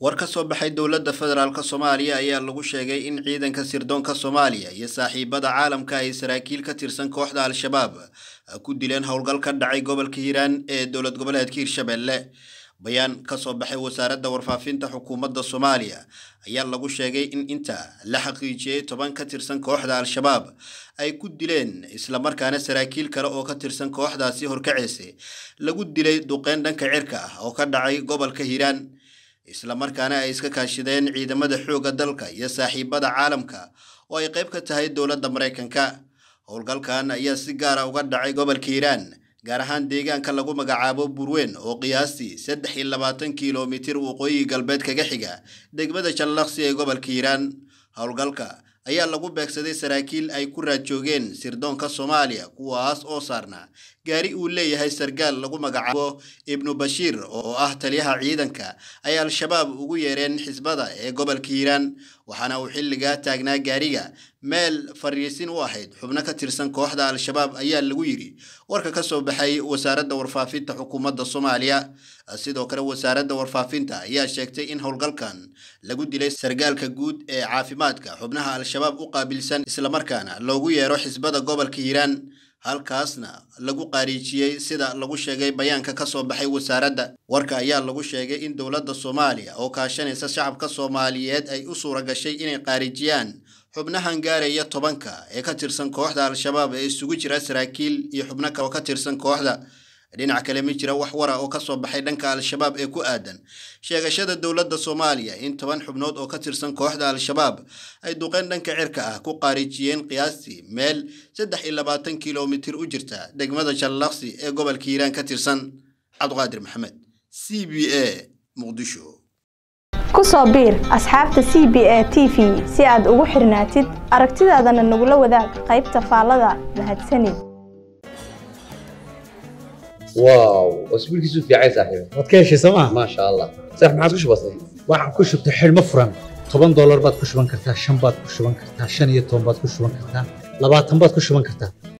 war ka soo baxay dowladda federaalka soomaaliya ayaa lagu sheegay in ciidanka sirdoonka soomaaliya iyo saaxiibada caalamka ay saraakiil ka tirsan kooxda al-shabaab ku dileen howlgal ka dhacay gobolka hiiraan ee dowlad goboleedka hiirshabeelle bayaan ka soo baxay wasaaradda warfaafinta xukuumadda soomaaliya ayaa lagu sheegay in inta la xaqiijiyey toban ka tirsan kooxda al-shabaab ay ku dileen islamarkaana saraakiil kale oo ka tirsan kooxdaasi horkaceese lagu dilay duqeyn dhanka cirka ah oo ka dhacay gobolka hiiraan isla markaana ay iska kaashideen ciidamada xoogga dalka iyo saaxiibada caalamka oo ay qayb ka tahay dowladda maraykanka howlgalkan ayaa si gaara ah uga dhacay gobolka iiraan gaar ahaan deegaanka lagu magacaabo burweyn oo qiyaastii saddex iyo labaatan kilomitir waqooyi galbeed kaga xiga degmada jallaqsi ee gobolka iiraan howlgalka ayaa lagu beegsaday saraakiil ay ku raadjoogeen sirdoonka soomaaliya kuwaas oo saarnaa gaari uu leeyahay sargaal lagu magacaabo ibnu bashiir oo ah taliyaha ciidanka ay al-shabaab ugu yeereen xisbada ee gobolka hiiraan waxaana uu xilliga taagnaa gaariga meel fariisin u ahayd xubno ka tirsan kooxda al-shabaab ayaa lagu yidhi warka ka soo baxay wasaaradda warfaafinta xukuumadda soomaaliya sidoo kale wasaaradda warfaafinta ayaa sheegtay in howlgalkan lagu dilay sargaalka guud ee caafimaadka xubnaha al-shabaab u qaabilsan islamarkaana loogu yeero xisbada gobolka hiiraan halkaasna lagu qaariijiyey sida lagu sheegay bayaanka ka soo baxay wasaaradda warka ayaa lagu sheegay in dowladda soomaaliya oo kaashanaysa shacabka soomaaliyeed ay u suura gashay inay qaarijiyaan xubnahan gaaraya tobanka ee ka tirsan kooxda al-shabaab ee isugu jira saraakiil iyo xubno kale oo ka tirsan kooxda dhinaca kale ma jira wax wara oo ka soo baxay dhanka al-shabaab ee ku aadan sheegashada dowladda soomaaliya in toban xubnood oo ka tirsan kooxda al-shabaab ay duqeen dhanka cirka ah ku qaariijiyeen qiyaastii meel saddex iyo labaatan kilomitir u jirta degmada jallaqsi ee gobolka iiraan ka tirsan cabduqaadir maxamed c b a muqdisho ku soo biir asxaabta c b a t v si aad ugu xirnaatid aragtidaadana nagula wadaag qaybta faallada mahadsanid واو asbuulkiisu fiicay saaxiibe waad ka heshay soo maa maasha allah saax maxaad ku shubatay waxaan ku shubtay xidhmo furan toban doolar baad ku shuban kartaa shan baad ku shuban kartaa shan iyo toban baad ku shuban kartaa labaatan baad ku shuban kartaa